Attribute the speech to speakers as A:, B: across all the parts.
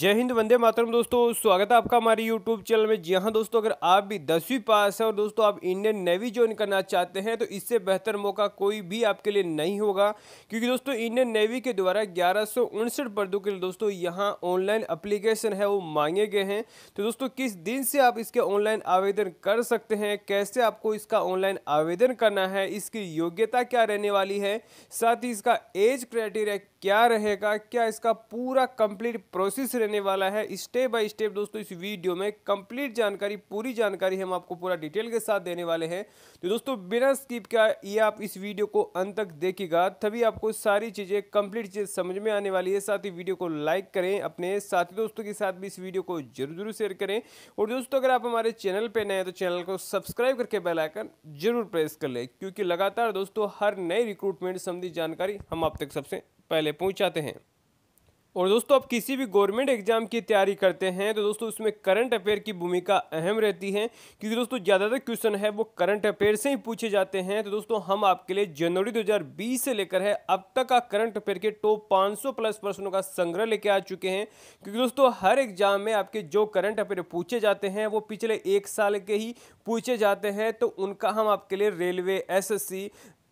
A: जय हिंद वंदे मातरम दोस्तों स्वागत है आपका हमारे यूट्यूब चैनल में जी हाँ दोस्तों अगर आप भी दसवीं पास है और दोस्तों आप इंडियन नेवी ज्वाइन करना चाहते हैं तो इससे बेहतर मौका कोई भी आपके लिए नहीं होगा क्योंकि दोस्तों इंडियन नेवी के द्वारा ग्यारह पदों के लिए दोस्तों यहाँ ऑनलाइन अप्लीकेशन है वो मांगे गए हैं तो दोस्तों किस दिन से आप इसके ऑनलाइन आवेदन कर सकते हैं कैसे आपको इसका ऑनलाइन आवेदन करना है इसकी योग्यता क्या रहने वाली है साथ ही इसका एज क्राइटेरिया क्या रहेगा क्या इसका पूरा कंप्लीट प्रोसेस बेस रहने वाला है स्टेप बाय स्टेप दोस्तों इस वीडियो में कंप्लीट जानकारी पूरी जानकारी हम आपको पूरा डिटेल के साथ देने वाले हैं तो दोस्तों बिना स्किप का ये आप इस वीडियो को अंत तक देखिएगा तभी आपको सारी चीज़ें कंप्लीट चीज़ समझ में आने वाली है साथ ही वीडियो को लाइक करें अपने साथी दोस्तों के साथ भी इस वीडियो को जरूर जरूर शेयर करें और दोस्तों अगर आप हमारे चैनल पर नए हैं तो चैनल को सब्सक्राइब करके बेलाइकन जरूर प्रेस कर लें क्योंकि लगातार दोस्तों हर नए रिक्रूटमेंट संबंधी जानकारी हम आप तक सबसे पहले पहुँचाते हैं और दोस्तों आप किसी भी गवर्नमेंट एग्जाम की तैयारी करते हैं तो दोस्तों उसमें करंट अफेयर की भूमिका अहम रहती है क्योंकि दोस्तों ज़्यादातर क्वेश्चन है वो करंट अफेयर से ही पूछे जाते हैं तो दोस्तों हम आपके लिए जनवरी 2020 से लेकर है अब तक का करंट अफेयर के टॉप 500 प्लस प्रश्नों का संग्रह लेके आ चुके हैं क्योंकि दोस्तों हर एग्जाम में आपके जो करंट अफेयर पूछे जाते हैं वो पिछले एक साल के ही पूछे जाते हैं तो उनका हम आपके लिए railway S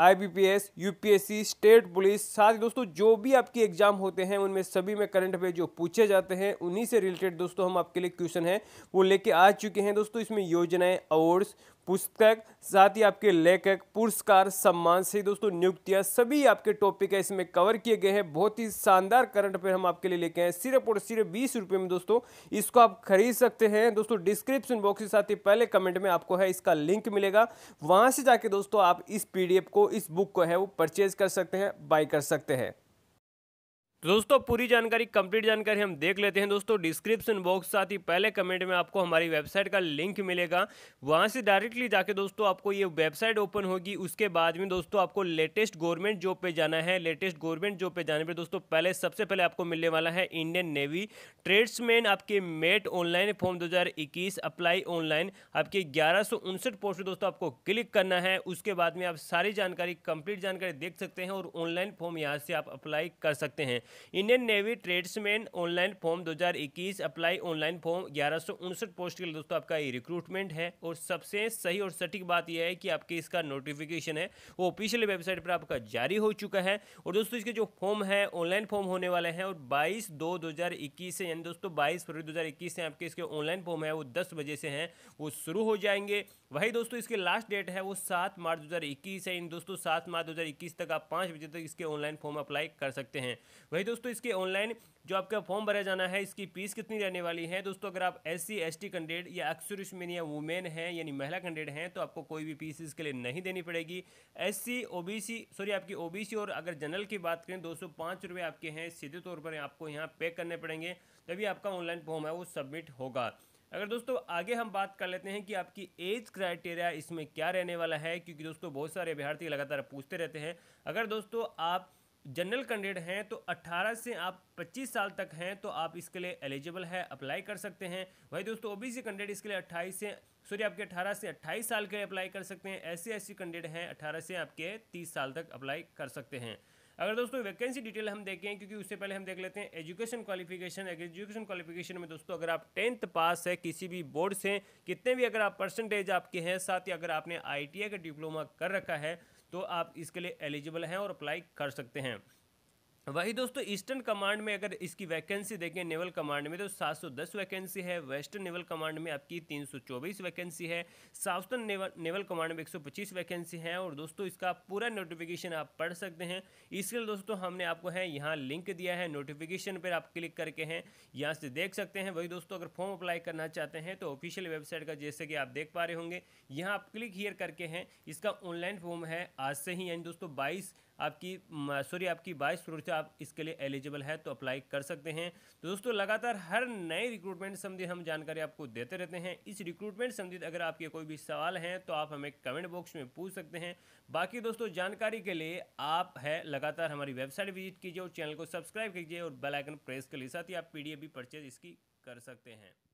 A: IBPS UPSC state police साथ ही दोस्तों जो भी आपके एग्जाम होते हैं उनमें सभी में करंट अफेयर जो पूछे जाते हैं उन्हीं से रिलेटेड दोस्तों हम आपके लिए क्वेश्चन है वो लेके आ चुके हैं दोस्तों इसमें योजनाएं अवार्ड्स पुस्तक साथ ही आपके लेखक पुरस्कार सम्मान से दोस्तों नियुक्तियां सभी आपके टॉपिक है इसमें कवर किए गए हैं बहुत ही शानदार करंट पर हम आपके लिए लेके आए हैं सिर्फ और सिर्फ बीस रुपये में दोस्तों इसको आप खरीद सकते हैं दोस्तों डिस्क्रिप्शन बॉक्स के साथ ही पहले कमेंट में आपको है इसका लिंक मिलेगा वहाँ से जाके दोस्तों आप इस पी को इस बुक को है वो परचेज कर सकते हैं बाई कर सकते हैं
B: तो दोस्तों पूरी जानकारी कंप्लीट जानकारी हम देख लेते हैं दोस्तों डिस्क्रिप्शन बॉक्स साथ ही पहले कमेंट में आपको हमारी वेबसाइट का लिंक मिलेगा वहां से डायरेक्टली जाके दोस्तों आपको ये वेबसाइट ओपन होगी उसके बाद में दोस्तों आपको लेटेस्ट गवर्नमेंट जॉब पे जाना है लेटेस्ट गवर्नमेंट जॉब पे जाने पर दोस्तों पहले सबसे पहले आपको मिलने वाला है इंडियन नेवी ट्रेड्समैन आपके मेट ऑनलाइन फॉर्म दो अप्लाई ऑनलाइन आपके ग्यारह पोस्ट दोस्तों आपको क्लिक करना है उसके बाद में आप सारी जानकारी कंप्लीट जानकारी देख सकते हैं और ऑनलाइन फॉर्म यहाँ से आप अप्लाई कर सकते हैं Indian Navy tradesman online form 2021 apply online form ग्यारह पोस्ट के लिए दोस्तों आपका ये रिक्रूटमेंट है और सबसे सही और सटीक बात यह है कि आपके इसका नोटिफिकेशन है वो ऑफिशियल वेबसाइट पर आपका जारी हो चुका है और दोस्तों इसके जो फॉर्म है ऑनलाइन फॉर्म होने वाले हैं और बाईस दो दो से यानी दोस्तों बाईस फरवरी दो से आपके इसके ऑनलाइन फॉर्म है वो दस बजे से हैं वो शुरू हो जाएंगे वही दोस्तों इसके लास्ट डेट है वो सात मार्च 2021 है इन दोस्तों सात मार्च 2021 तक आप पाँच बजे तक इसके ऑनलाइन फॉर्म अप्लाई कर सकते हैं वही वही दोस्तों इसके ऑनलाइन जो आपका फॉर्म भरा जाना है इसकी फीस कितनी रहने वाली है दोस्तों अगर आप S C S T candidate या अक्सुरिशमिन या वुमेन हैं यानी महिला कैंडिडेट हैं तो आपको कोई भी फीस इसके लिए नहीं देनी पड़ेगी S C O B C sorry आपकी ओ बी सी और अगर जनरल की बात करें दो सौ पाँच रुपये आपके हैं सीधे तौर पर आपको यहाँ पे करने पड़ेंगे तभी आपका ऑनलाइन फॉर्म है वो सबमिट होगा अगर दोस्तों आगे हम बात कर लेते हैं कि आपकी एज क्राइटेरिया इसमें क्या रहने वाला है क्योंकि दोस्तों बहुत सारे अभ्यर्थी लगातार पूछते रहते हैं अगर दोस्तों आप जनरल कैंडिडेट हैं तो 18 से आप 25 साल तक हैं तो आप इसके लिए एलिजिबल है अप्लाई कर सकते हैं वही दोस्तों ओबीसी कैंडिडेट इसके लिए 28 से सॉरी आपके 18 से 28 साल के लिए अप्लाई कर सकते हैं ऐसे ऐसे कैंडिडेट हैं 18 से आपके 30 साल तक अप्लाई कर सकते हैं अगर दोस्तों वैकेंसी डिटेल हम देखें क्योंकि उससे पहले हम देख लेते हैं एजुकेशन क्वालिफिकेशन एजुकेशन क्वालिफिकेशन में दोस्तों अगर आप टेंथ पास है किसी भी बोर्ड से कितने भी अगर आप परसेंटेज आपके हैं साथ ही अगर आपने आई का डिप्लोमा कर रखा है तो आप इसके लिए एलिजिबल हैं और अप्लाई कर सकते हैं वही दोस्तों ईस्टर्न कमांड में अगर इसकी वैकेंसी देखें नेवल कमांड में तो 710 वैकेंसी है वेस्टर्न नेवल कमांड में आपकी 324 वैकेंसी है साउथर्न नेवल नेवल कमांड में 125 वैकेंसी है और दोस्तों इसका पूरा नोटिफिकेशन आप पढ़ सकते हैं इसके लिए दोस्तों हमने आपको है यहाँ लिंक दिया है नोटिफिकेशन पर आप क्लिक करके हैं यहाँ से देख सकते हैं वही दोस्तों अगर फॉर्म अप्लाई करना चाहते हैं तो ऑफिशियल वेबसाइट का जैसे कि आप देख पा रहे होंगे यहाँ आप क्लिक हीयर करके हैं इसका ऑनलाइन फॉर्म है आज से ही यानी दोस्तों बाईस आपकी सॉरी आपकी बाईस करोड़ से आप इसके लिए एलिजिबल है तो अप्लाई कर सकते हैं तो दोस्तों लगातार हर नए रिक्रूटमेंट संबंधी हम जानकारी आपको देते रहते हैं इस रिक्रूटमेंट संबंधित अगर आपके कोई भी सवाल हैं तो आप हमें कमेंट बॉक्स में पूछ सकते हैं बाकी दोस्तों जानकारी के लिए आप है लगातार हमारी वेबसाइट विजिट कीजिए और चैनल को सब्सक्राइब कीजिए और बेलाइकन प्रेस के लिए साथ ही आप पी भी परचेज इसकी कर सकते हैं